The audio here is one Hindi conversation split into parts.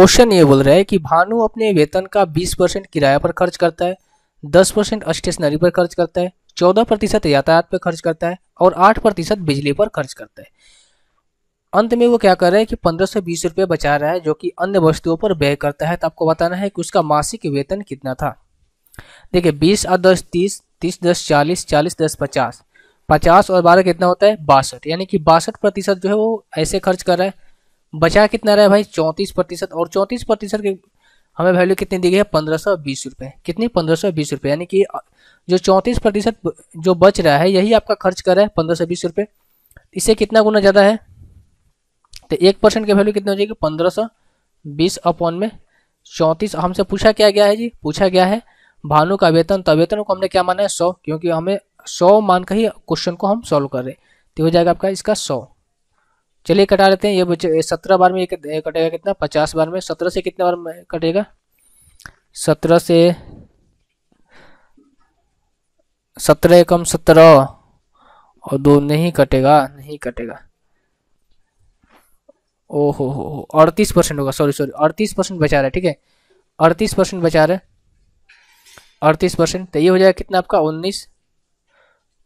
क्वेश्चन ये बोल रहा है कि भानु अपने वेतन का 20 परसेंट किराया पर खर्च करता है 10 परसेंट स्टेशनरी पर खर्च करता है 14 प्रतिशत यातायात पर खर्च करता है और 8 प्रतिशत बिजली पर खर्च करता है अंत में वो क्या कर रहा है कि पंद्रह सौ बीस रुपये बचा रहा है जो कि अन्य वस्तुओं पर व्यय करता है तो आपको बताना है कि उसका मासिक वेतन कितना था देखिए बीस और दस तीस तीस दस चालीस चालीस दस पचास पचास और बारह कितना होता है बासठ यानी कि बासठ प्रतिशत जो है वो ऐसे खर्च कर रहा है बचा कितना रहा है भाई चौंतीस प्रतिशत और चौंतीस प्रतिशत की हमें वैल्यू कितनी दी गई है पंद्रह सौ बीस रुपये कितनी पंद्रह सौ बीस रुपये यानी कि जो चौंतीस प्रतिशत जो बच रहा है यही आपका खर्च कर रहा है पंद्रह सौ बीस रुपये इससे कितना गुना ज़्यादा है तो एक परसेंट की वैल्यू कितनी हो जाएगी पंद्रह सौ बीस अपॉन में चौंतीस हमसे पूछा क्या गया है जी पूछा गया है भानु का वेतन तो वेतन को हमने क्या माना है सौ क्योंकि हमें सौ मान ही क्वेश्चन को हम सॉल्व कर रहे हैं तो हो जाएगा आपका इसका सौ चलिए कटा लेते हैं ये सत्रह बार में कटेगा कितना पचास बार में सत्रह से कितने बार में कटेगा सत्रह से सत्रह एकम सत्रह और दो नहीं कटेगा नहीं कटेगा ओहो हो हो अड़तीस परसेंट होगा सॉरी सॉरी अड़तीस परसेंट बचा रहा है ठीक है अड़तीस परसेंट बचा रहा है अड़तीस परसेंट तो ये हो जाएगा कितना आपका उन्नीस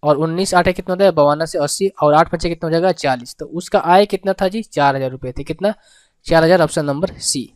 और उन्नीस आठ कितना होता है बवाना से अस्सी और आठ पंचे कितना हो जाएगा चालीस तो उसका आय कितना था जी चार हज़ार रुपये थे कितना चार हज़ार ऑप्शन नंबर सी